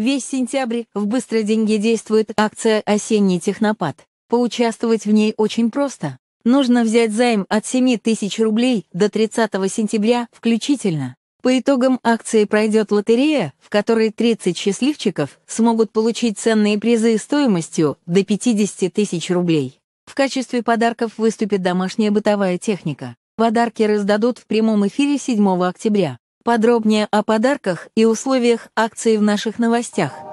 Весь сентябрь в «Быстроденьги» действует акция «Осенний технопад». Поучаствовать в ней очень просто. Нужно взять займ от 7 тысяч рублей до 30 сентября включительно. По итогам акции пройдет лотерея, в которой 30 счастливчиков смогут получить ценные призы стоимостью до 50 тысяч рублей. В качестве подарков выступит домашняя бытовая техника. Подарки раздадут в прямом эфире 7 октября. Подробнее о подарках и условиях акции в наших новостях.